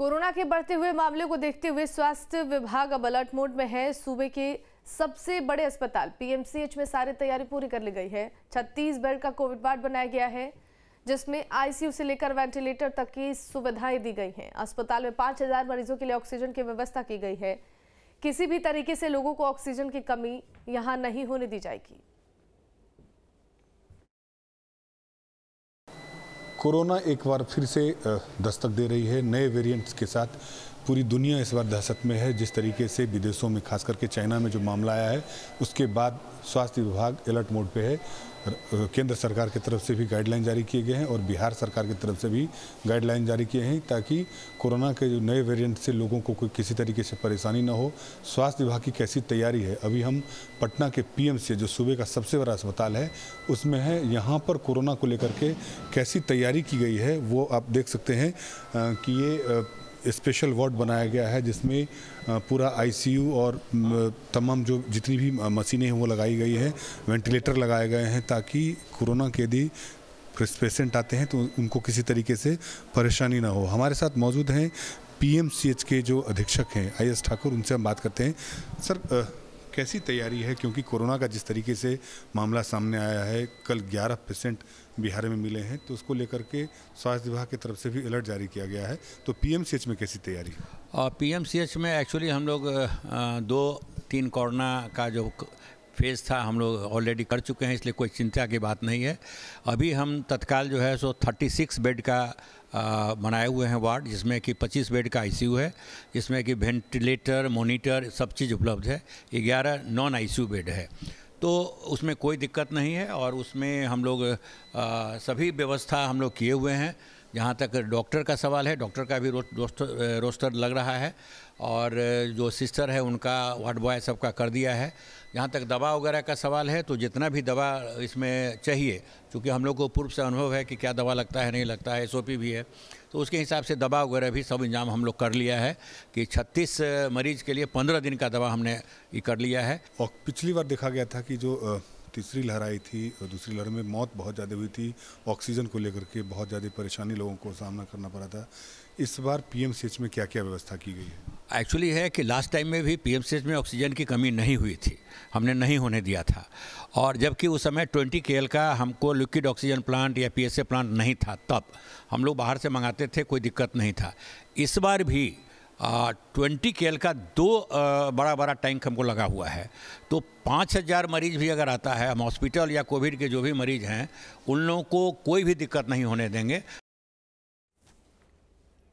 corona के बढ़ते हुए मामले को देखते हुए स्वास्थ्य विभाग अब अलर्ट मोड में है सूबे के सबसे बड़े अस्पताल पीएमसीएच में सारी तैयारी पूरी कर ली गई है छत्तीस बेड का कोविड वार्ड बनाया गया है जिसमें आईसीयू से लेकर वेंटिलेटर तक की सुविधाएं दी गई हैं अस्पताल में पांच हजार मरीजों के लिए ऑक्सीजन की व्यवस्था की गई है किसी भी तरीके से लोगों को ऑक्सीजन की कमी यहाँ नहीं होने दी जाएगी कोरोना एक बार फिर से दस्तक दे रही है नए वेरिएंट्स के साथ पूरी दुनिया इस बार दहशत में है जिस तरीके से विदेशों में खास करके चाइना में जो मामला आया है उसके बाद स्वास्थ्य विभाग अलर्ट मोड पे है केंद्र सरकार की के तरफ से भी गाइडलाइन जारी किए गए हैं और बिहार सरकार की तरफ से भी गाइडलाइन जारी किए हैं ताकि कोरोना के जो नए वेरिएंट से लोगों को कोई किसी तरीके से परेशानी ना हो स्वास्थ्य विभाग की कैसी तैयारी है अभी हम पटना के पीएमसी जो सूबे का सबसे बड़ा अस्पताल है उसमें है यहाँ पर कोरोना को लेकर के कैसी तैयारी की गई है वो आप देख सकते हैं कि ये स्पेशल वार्ड बनाया गया है जिसमें पूरा आईसीयू और तमाम जो जितनी भी मशीनें हैं वो लगाई गई हैं वेंटिलेटर लगाए गए हैं ताकि कोरोना के दी पेशेंट आते हैं तो उनको किसी तरीके से परेशानी ना हो हमारे साथ मौजूद हैं पीएमसीएच के जो अधीक्षक हैं आई एस ठाकुर उनसे हम बात करते हैं सर कैसी तैयारी है क्योंकि कोरोना का जिस तरीके से मामला सामने आया है कल 11 पेशेंट बिहार में मिले हैं तो उसको लेकर के स्वास्थ्य विभाग की तरफ से भी अलर्ट जारी किया गया है तो पीएमसीएच में कैसी तैयारी पीएमसीएच में एक्चुअली हम लोग दो तीन कोरोना का जो फेज़ था हम लोग ऑलरेडी कर चुके हैं इसलिए कोई चिंता की बात नहीं है अभी हम तत्काल जो है सो 36 बेड का बनाए हुए हैं वार्ड जिसमें कि 25 बेड का आईसीयू है जिसमें कि वेंटिलेटर मोनीटर सब चीज़ उपलब्ध है 11 नॉन आईसीयू बेड है तो उसमें कोई दिक्कत नहीं है और उसमें हम लोग आ, सभी व्यवस्था हम लोग किए हुए हैं जहाँ तक डॉक्टर का सवाल है डॉक्टर का भी रोस्टर, रोस्टर लग रहा है और जो सिस्टर है उनका वार्ड बॉय सबका कर दिया है जहाँ तक दवा वगैरह का सवाल है तो जितना भी दवा इसमें चाहिए क्योंकि हम लोग को पूर्व से अनुभव है कि क्या दवा लगता है नहीं लगता है एस भी है तो उसके हिसाब से दवा वगैरह भी सब इंजाम हम लोग कर लिया है कि 36 मरीज के लिए 15 दिन का दवा हमने ये कर लिया है और पिछली बार देखा गया था कि जो तीसरी लहर आई थी और दूसरी लहर में मौत बहुत ज़्यादा हुई थी ऑक्सीजन को लेकर के बहुत ज़्यादा परेशानी लोगों को सामना करना पड़ा था इस बार पीएमसीएच में क्या क्या व्यवस्था की गई है एक्चुअली है कि लास्ट टाइम में भी पीएमसीएच में ऑक्सीजन की कमी नहीं हुई थी हमने नहीं होने दिया था और जबकि उस समय ट्वेंटी के का हमको लिक्विड ऑक्सीजन प्लांट या पी प्लांट नहीं था तब हम लोग बाहर से मंगाते थे कोई दिक्कत नहीं था इस बार भी ट्वेंटी के का दो आ, बड़ा बड़ा टैंक हमको लगा हुआ है तो पाँच हज़ार मरीज भी अगर आता है हम हॉस्पिटल या कोविड के जो भी मरीज़ हैं उन लोगों को कोई भी दिक्कत नहीं होने देंगे